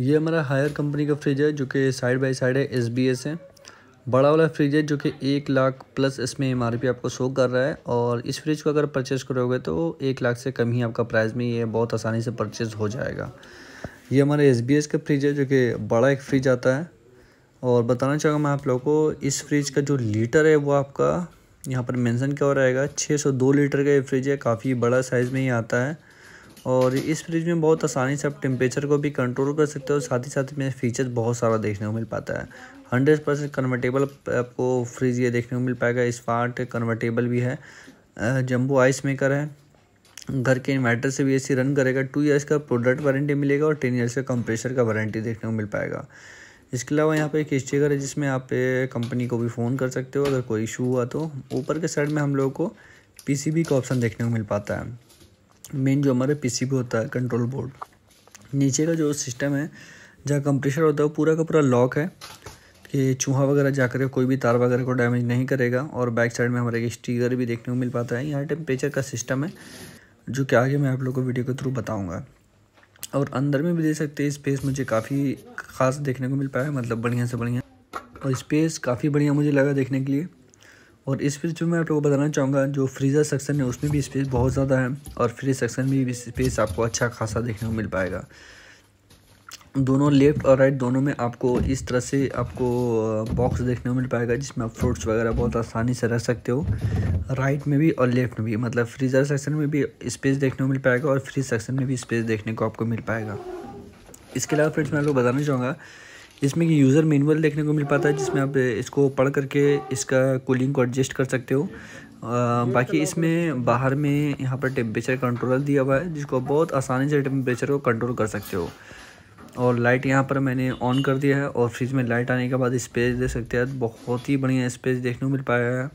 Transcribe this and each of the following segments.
ये हमारा higher company का फ्रिज है जो कि साइड बाई साइड है एस बी एस है बड़ा वाला फ्रिज है जो कि एक लाख प्लस इसमें एम आपको शो कर रहा है और इस फ्रिज को अगर परचेज़ करोगे तो एक लाख से कम ही आपका प्राइस में ये बहुत आसानी से परचेज़ हो जाएगा ये हमारा एस का फ्रिज है जो कि बड़ा एक फ्रिज आता है और बताना चाहूँगा मैं आप लोगों को इस फ्रिज का जो लीटर है वो आपका यहाँ पर मेंशन क्या हो रहेगा 602 लीटर का ये फ्रिज है काफ़ी बड़ा साइज़ में ही आता है और इस फ्रिज में बहुत आसानी से आप टेम्परेचर को भी कंट्रोल कर सकते हो साथ ही साथ में फीचर्स बहुत सारा देखने को मिल पाता है हंड्रेड परसेंट कन्वर्टेबल आपको फ्रिज ये देखने को मिल पाएगा स्मार्ट कन्वर्टेबल भी है जम्बो आइस मेकर है घर के इन्वर्टर से भी ए रन करेगा टू ईयर्स का प्रोडक्ट वारंटी मिलेगा और टेन ईयर्स का कंप्रेसर का वारंटी देखने को मिल पाएगा इसके अलावा यहाँ पे एक स्टीकर है जिसमें आप कंपनी को भी फ़ोन कर सकते हो अगर कोई इशू हुआ तो ऊपर के साइड में हम लोगों को पीसीबी का ऑप्शन देखने को मिल पाता है मेन जो हमारा पीसीबी होता है कंट्रोल बोर्ड नीचे का जो सिस्टम है जहाँ कंप्रेशर होता है वो पूरा का पूरा लॉक है कि चूहा वगैरह जाकर कोई भी तार वगैरह को डैमेज नहीं करेगा और बैक साइड में हमारे स्टीकर भी देखने को मिल पाता है यहाँ टेम्परेचर का सिस्टम है जो कि आगे मैं आप लोग को वीडियो के थ्रू बताऊँगा और अंदर में भी देख सकते हैं स्पेस मुझे काफ़ी ख़ास देखने को मिल पाया मतलब बढ़िया से बढ़िया और स्पेस काफ़ी बढ़िया मुझे लगा देखने के लिए और इस फ्रिज में मैं को बताना चाहूँगा जो फ्रीज़र सेक्शन है उसमें भी स्पेस बहुत ज़्यादा है और फ्रिज सेक्शन में भी स्पेस आपको अच्छा खासा देखने को मिल पाएगा दोनों लेफ़्ट और राइट दोनों में आपको इस तरह से आपको बॉक्स देखने को मिल पाएगा जिसमें आप फ्रूट्स वगैरह बहुत आसानी से रख सकते हो राइट में भी और लेफ़्ट में भी मतलब फ्रीज़र सेक्शन में भी स्पेस देखने को मिल पाएगा और फ्रीज सेक्शन में भी स्पेस देखने को आपको मिल पाएगा इसके अलावा फ्रेंड्स मैं आपको बताना चाहूँगा इसमें कि यूज़र मैनुअल देखने को मिल पाता है जिसमें आप इसको पढ़ करके इसका कूलिंग को एडजस्ट कर सकते हो आ, बाकी इसमें बाहर में यहाँ पर टेम्परेचर कंट्रोलर दिया हुआ है जिसको बहुत आसानी से टेम्परेचर को कंट्रोल कर सकते हो और लाइट यहाँ पर मैंने ऑन कर दिया है और फ्रिज में लाइट आने के बाद स्पेस दे सकते हैं बहुत ही बढ़िया स्पेस देखने को मिल पाया है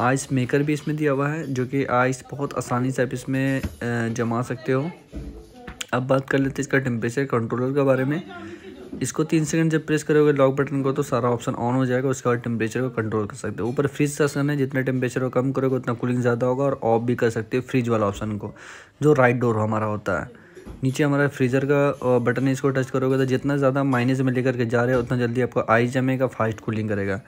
आइस मेकर भी इसमें दिया हुआ है जो कि आइस बहुत आसानी से आप इसमें जमा सकते हो अब बात कर लेते हैं इसका टेम्परेचर कंट्रोलर के बारे में इसको तीन सेकंड जब प्रेस करोगे लॉक बटन को तो सारा ऑप्शन ऑन हो जाएगा उसके बाद टेम्परेचर को कंट्रोल कर सकते हो ऊपर फ्रिज का ऑप्शन है जितना टेम्परेचर को कम करोगे उतना कूलिंग ज़्यादा होगा और ऑफ भी कर सकते हो फ्रिज वाला ऑप्शन को जो राइट डोर हमारा होता है नीचे हमारा फ्रीज़र का बटन इसको टच करोगे तो जितना ज़्यादा माइनस में लेकर के जा रहे हो उतना जल्दी आपका आई जमेगा फास्ट कूलिंग करेगा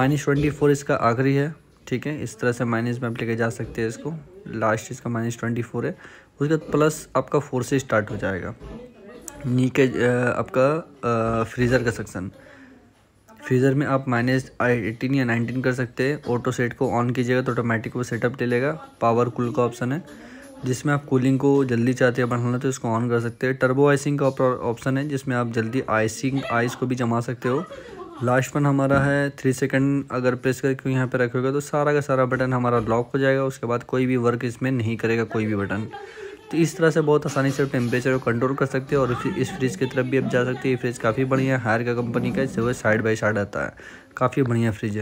माइनस ट्वेंटी फोर इसका आखिरी है ठीक है इस तरह से माइनस में आप लेके जा सकते हैं इसको लास्ट इसका माइनस ट्वेंटी फोर है उसके बाद प्लस आपका फोर से स्टार्ट हो जाएगा नीचे आपका फ्रीज़र का सेक्शन फ्रीज़र में आप माइनस एटीन या नाइनटीन कर सकते हैं ऑटो सेट को ऑन कीजिएगा तो ऑटोमेटिक वो सेटअप ले लेगा पावर कूल का ऑप्शन है जिसमें आप कूलिंग को जल्दी चाहते हैं बढ़ाना तो इसको ऑन कर सकते हैं टर्बो आइसिंग का ऑप्शन है जिसमें आप जल्दी आइसिंग आइस को भी जमा सकते हो लास्ट वन हमारा है थ्री सेकंड अगर प्रेस करके यहाँ पर रखोगे तो सारा का सारा बटन हमारा लॉक हो जाएगा उसके बाद कोई भी वर्क इसमें नहीं करेगा कोई भी बटन तो इस तरह से बहुत आसानी से टेम्परेचर को कंट्रोल कर सकते हैं और इस फ्रिज की तरफ भी आप जा सकते हैं ये फ्रिज काफ़ी बढ़िया है हायर का कंपनी का इससे जो साइड बाई साइड आता है काफ़ी बढ़िया फ्रिज है